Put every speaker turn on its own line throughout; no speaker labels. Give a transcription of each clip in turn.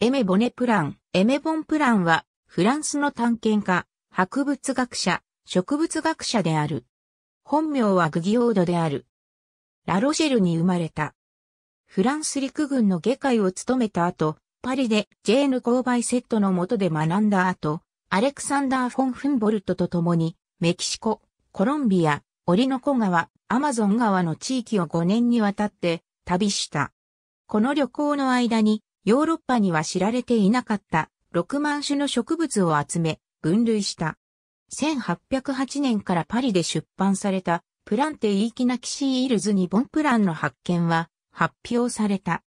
エメボネプラン。エメボンプランは、フランスの探検家、博物学者、植物学者である。本名はグギオードである。ラロシェルに生まれた。フランス陸軍の下界を務めた後、パリでジェーヌ購買セットの下で学んだ後、アレクサンダー・フォン・フンボルトと共に、メキシコ、コロンビア、オリノコ川、アマゾン川の地域を5年にわたって旅した。この旅行の間にヨーロッパには知られていなかった6万種の植物を集め、分類した。1808年からパリで出版されたプランテイーキナキシーイルズにボンプランの発見は発表された。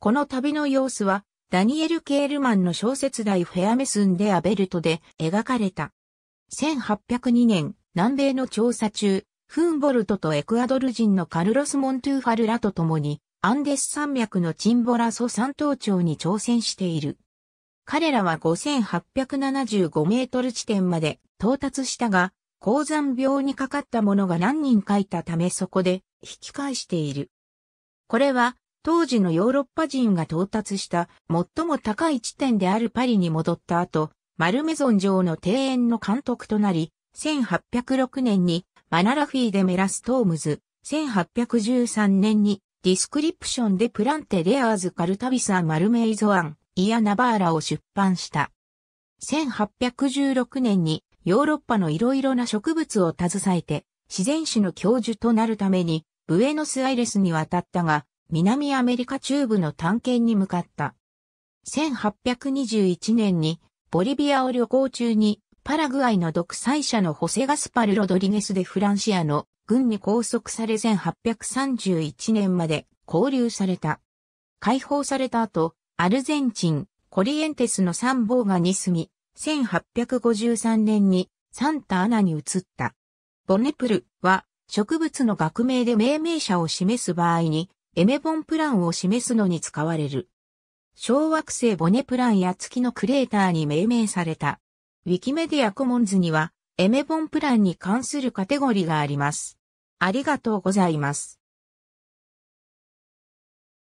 この旅の様子はダニエル・ケールマンの小説題フェアメスンデアベルトで描かれた。1802年、南米の調査中、フンボルトとエクアドル人のカルロス・モントゥーファルラと共にアンデス山脈のチンボラソ山頭町に挑戦している。彼らは5875メートル地点まで到達したが、高山病にかかった者が何人かいたためそこで引き返している。これは当時のヨーロッパ人が到達した最も高い地点であるパリに戻った後、マルメゾン城の庭園の監督となり、1806年にマナラフィーでメラストームズ、1813年にディスクリプションでプランテレアーズカルタビサマルメイゾアン、イアナバーラを出版した。1816年にヨーロッパのいろいろな植物を携えて自然史の教授となるためにブエノスアイレスに渡ったが南アメリカ中部の探検に向かった。1821年にボリビアを旅行中にパラグアイの独裁者のホセガスパル・ロドリゲスでフランシアの軍に拘束され1831年まで拘留された。解放された後、アルゼンチン、コリエンテスの参謀がに住み、1853年にサンタアナに移った。ボネプルは植物の学名で命名者を示す場合に、エメボンプランを示すのに使われる。小惑星ボネプランや月のクレーターに命名された。ウィキメディアコモンズには、エメボンプランに関するカテゴリがあります。ありがとうございます。